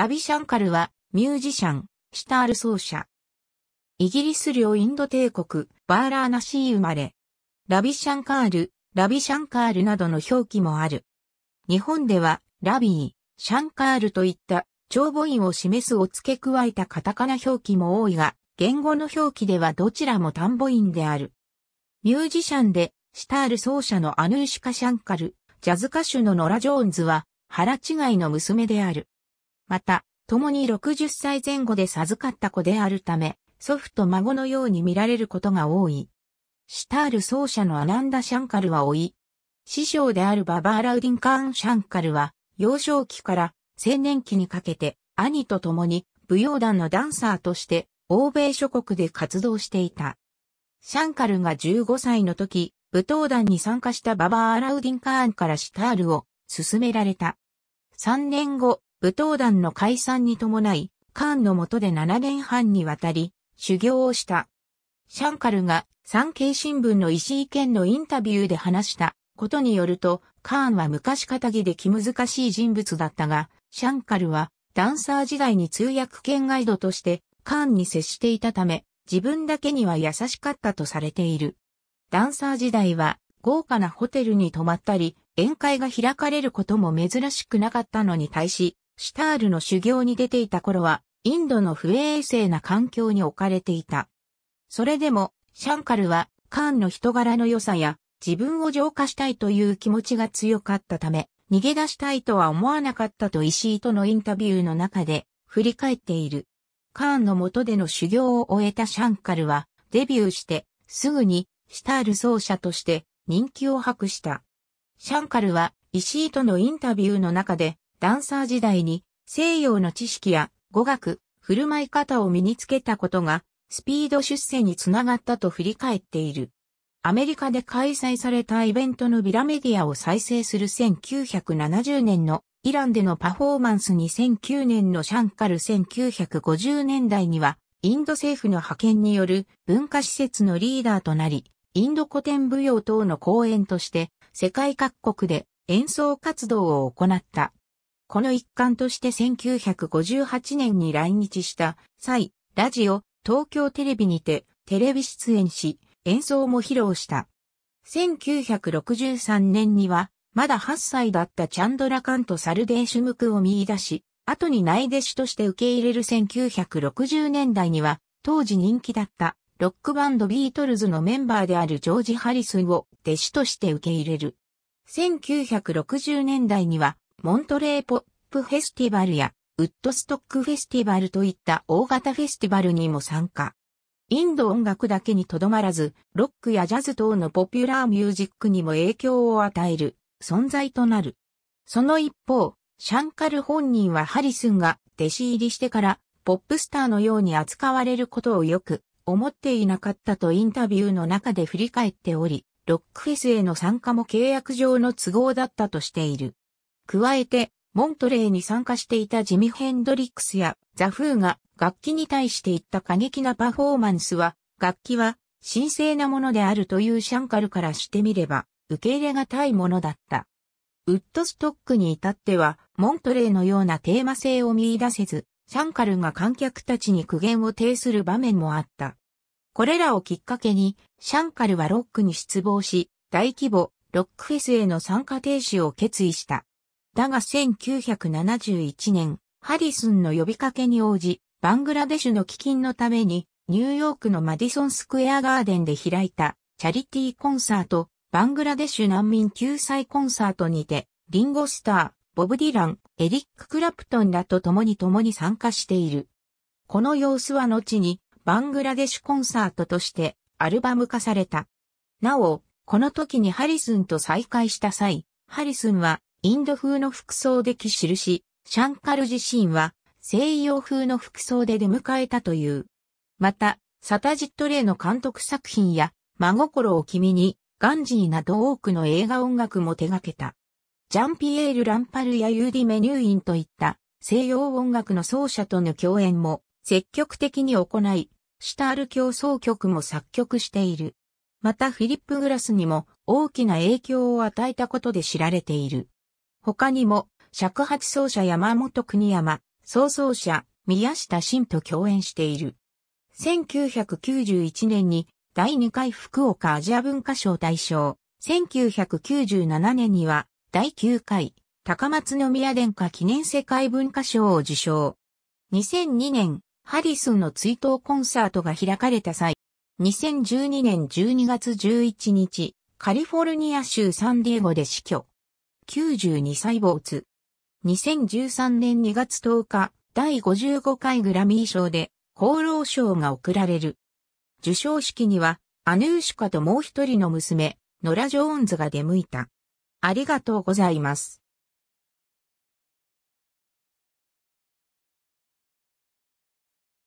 ラビシャンカルは、ミュージシャン、シタール奏者。イギリス領インド帝国、バーラーナシー生まれ。ラビシャンカール、ラビシャンカールなどの表記もある。日本では、ラビー、シャンカールといった長母音を示すを付け加えたカタカナ表記も多いが、言語の表記ではどちらも単母音である。ミュージシャンで、シタール奏者のアヌーシカ・シャンカル、ジャズ歌手のノラ・ジョーンズは、腹違いの娘である。また、共に60歳前後で授かった子であるため、祖父と孫のように見られることが多い。シタール奏者のアナンダ・シャンカルは老い。師匠であるババーラウディンカーン・シャンカルは、幼少期から青年期にかけて、兄と共に舞踊団のダンサーとして、欧米諸国で活動していた。シャンカルが15歳の時、舞踏団に参加したババー・アラウディン・カーンからシタールを勧められた。3年後、武闘団の解散に伴い、カーンの下で7年半にわたり、修行をした。シャンカルが産経新聞の石井健のインタビューで話したことによると、カーンは昔仇で気難しい人物だったが、シャンカルはダンサー時代に通訳兼ガイドとしてカーンに接していたため、自分だけには優しかったとされている。ダンサー時代は豪華なホテルに泊まったり、宴会が開かれることも珍しくなかったのに対し、シュタールの修行に出ていた頃は、インドの不衛生な環境に置かれていた。それでも、シャンカルは、カーンの人柄の良さや、自分を浄化したいという気持ちが強かったため、逃げ出したいとは思わなかったと石井とのインタビューの中で、振り返っている。カーンの下での修行を終えたシャンカルは、デビューして、すぐに、シュタール奏者として、人気を博した。シャンカルは、石井とのインタビューの中で、ダンサー時代に西洋の知識や語学、振る舞い方を身につけたことがスピード出世につながったと振り返っている。アメリカで開催されたイベントのビラメディアを再生する1970年のイランでのパフォーマンス2009年のシャンカル1950年代にはインド政府の派遣による文化施設のリーダーとなり、インド古典舞踊等の公演として世界各国で演奏活動を行った。この一環として1958年に来日した際、ラジオ、東京テレビにてテレビ出演し、演奏も披露した。1963年には、まだ8歳だったチャンドラカンとサルデーシュムクを見出し、後に内弟子として受け入れる1960年代には、当時人気だったロックバンドビートルズのメンバーであるジョージ・ハリスンを弟子として受け入れる。1960年代にはモントレーポップフェスティバルやウッドストックフェスティバルといった大型フェスティバルにも参加。インド音楽だけにとどまらず、ロックやジャズ等のポピュラーミュージックにも影響を与える存在となる。その一方、シャンカル本人はハリスンが弟子入りしてからポップスターのように扱われることをよく思っていなかったとインタビューの中で振り返っており、ロックフェスへの参加も契約上の都合だったとしている。加えて、モントレーに参加していたジミ・ヘンドリックスやザ・フーが楽器に対して言った過激なパフォーマンスは、楽器は神聖なものであるというシャンカルからしてみれば、受け入れがたいものだった。ウッドストックに至っては、モントレーのようなテーマ性を見出せず、シャンカルが観客たちに苦言を呈する場面もあった。これらをきっかけに、シャンカルはロックに失望し、大規模、ロックフェスへの参加停止を決意した。だが1971年、ハリスンの呼びかけに応じ、バングラデシュの基金のために、ニューヨークのマディソンスクエアガーデンで開いたチャリティーコンサート、バングラデシュ難民救済コンサートにて、リンゴスター、ボブ・ディラン、エリック・クラプトンらと共に共に参加している。この様子は後に、バングラデシュコンサートとしてアルバム化された。なお、この時にハリスンと再会した際、ハリスンはインド風の服装で記し、シャンカル自身は西洋風の服装で出迎えたという。また、サタジットレイの監督作品や、真心を君に、ガンジーなど多くの映画音楽も手掛けた。ジャンピエール・ランパルやユーディ・メニューインといった西洋音楽の奏者との共演も積極的に行い、シタール競争曲も作曲している。またフィリップ・グラスにも大きな影響を与えたことで知られている。他にも、尺八奏者山本国山、創奏者、宮下真と共演している。1991年に第2回福岡アジア文化賞大賞、1997年には第9回高松宮殿下記念世界文化賞を受賞。2002年、ハリスンの追悼コンサートが開かれた際、2012年12月11日、カリフォルニア州サンディエゴで死去。92歳没。2013年2月10日、第55回グラミー賞で、厚労賞が贈られる。受賞式には、アヌーシカともう一人の娘、ノラ・ジョーンズが出向いた。ありがとうございます。